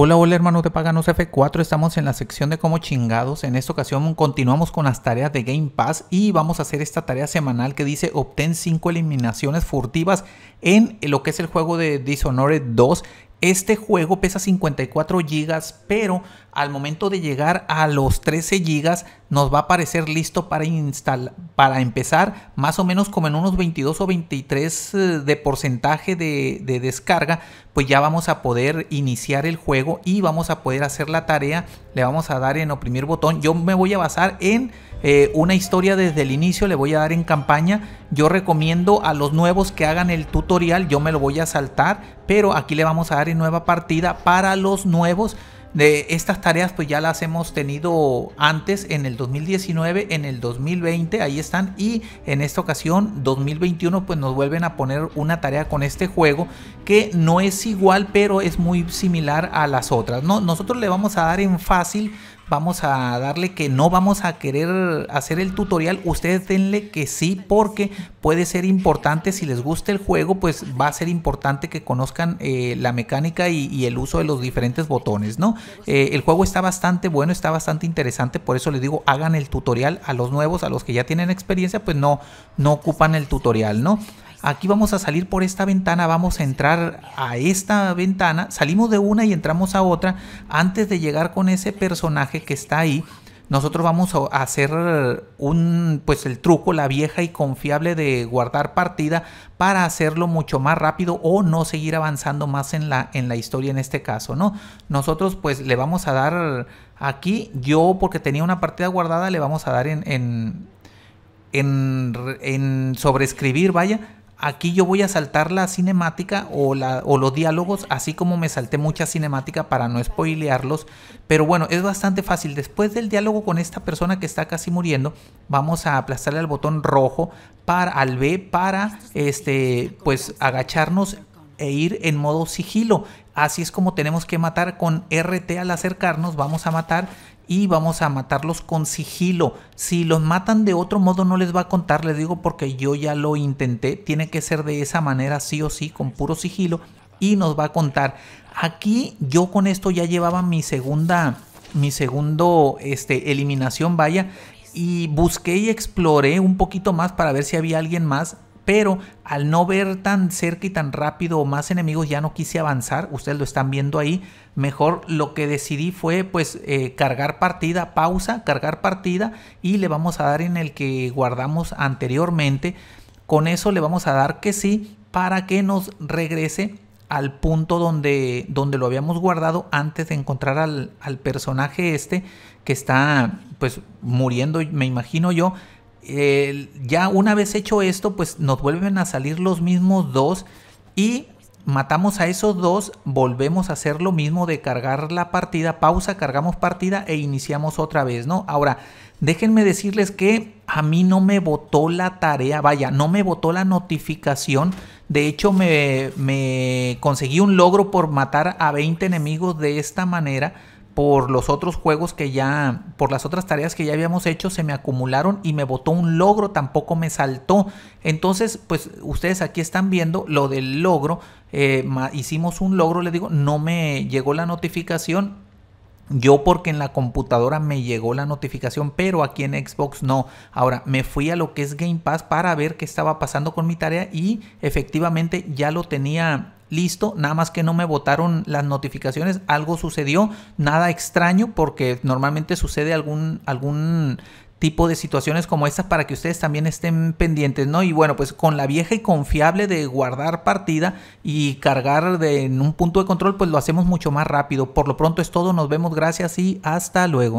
Hola, hola hermanos de Paganos F4, estamos en la sección de cómo chingados. En esta ocasión continuamos con las tareas de Game Pass y vamos a hacer esta tarea semanal que dice obtén 5 eliminaciones furtivas en lo que es el juego de Dishonored 2. Este juego pesa 54 GB, pero al momento de llegar a los 13 GB nos va a aparecer listo para, instalar, para empezar más o menos como en unos 22 o 23 eh, de porcentaje de, descarga, pues ya vamos a poder iniciar el juego y vamos a poder hacer la tarea, le vamos a dar en oprimir botón, yo me voy a basar en eh, una historia desde el inicio, le voy a dar en campaña. Yo recomiendo a los nuevos que hagan el tutorial, yo me lo voy a saltar, pero aquí le vamos a dar en nueva partida para los nuevos de estas tareas pues ya las hemos tenido antes en el 2019, en el 2020, ahí están y en esta ocasión 2021 pues nos vuelven a poner una tarea con este juego que no es igual pero es muy similar a las otras. No, nosotros le vamos a dar en fácil vamos a darle que no vamos a querer hacer el tutorial, ustedes denle que sí porque puede ser importante, si les gusta el juego, pues va a ser importante que conozcan eh, la mecánica y, el uso de los diferentes botones, ¿no? Eh, el juego está bastante bueno, está bastante interesante, por eso les digo, hagan el tutorial a los nuevos, a los que ya tienen experiencia, pues no, no ocupan el tutorial, ¿no? Aquí vamos a salir por esta ventana, vamos a entrar a esta ventana, salimos de una y entramos a otra. Antes de llegar con ese personaje que está ahí, nosotros vamos a hacer un, pues el truco, la vieja y confiable de guardar partida para hacerlo mucho más rápido o no seguir avanzando más en la, en la historia en este caso, ¿no? Nosotros pues le vamos a dar aquí, yo porque tenía una partida guardada, le vamos a dar en, en, en, en sobreescribir, vaya, aquí yo voy a saltar la cinemática o, la, o, los diálogos, así como me salté mucha cinemática para no spoilearlos. Pero bueno, es bastante fácil. Después del diálogo con esta persona que está casi muriendo, vamos a aplastarle al botón rojo para, al B para este, pues agacharnos e ir en modo sigilo. Así es como tenemos que matar con RT al acercarnos, vamos a matar y vamos a matarlos con sigilo. Si los matan de otro modo no les va a contar, les digo porque yo ya lo intenté, tiene que ser de esa manera sí o sí, con puro sigilo y nos va a contar. Aquí yo con esto ya llevaba mi segunda mi segundo este eliminación, vaya, y busqué y exploré un poquito más para ver si había alguien más pero al no ver tan cerca y tan rápido más enemigos ya no quise avanzar, ustedes lo están viendo ahí, mejor lo que decidí fue pues eh, cargar partida, pausa, cargar partida y le vamos a dar en el que guardamos anteriormente, con eso le vamos a dar que sí para que nos regrese al punto donde, donde lo habíamos guardado antes de encontrar al, al, personaje este que está pues muriendo, me imagino yo, ya una vez hecho esto, pues nos vuelven a salir los mismos dos y matamos a esos dos, volvemos a hacer lo mismo de cargar la partida, pausa, cargamos partida e iniciamos otra vez, ¿no? Ahora, déjenme decirles que a mí no me botó la tarea, vaya, no me botó la notificación. De hecho, me, me conseguí un logro por matar a 20 enemigos de esta manera por los otros juegos que ya, por las otras tareas que ya habíamos hecho, se me acumularon y me botó un logro, tampoco me saltó. Entonces, pues ustedes aquí están viendo lo del logro. Eh, hicimos un logro, les digo, no me llegó la notificación. Yo porque en la computadora me llegó la notificación, pero aquí en Xbox no. Ahora me fui a lo que es Game Pass para ver qué estaba pasando con mi tarea y efectivamente ya lo tenía listo, nada más que no me botaron las notificaciones, algo sucedió, nada extraño porque normalmente sucede algún, algún tipo de situaciones como estas para que ustedes también estén pendientes, ¿no? Y bueno, pues con la vieja y confiable de guardar partida y cargar de, en un punto de control, pues lo hacemos mucho más rápido. Por lo pronto es todo, nos vemos, gracias y hasta luego.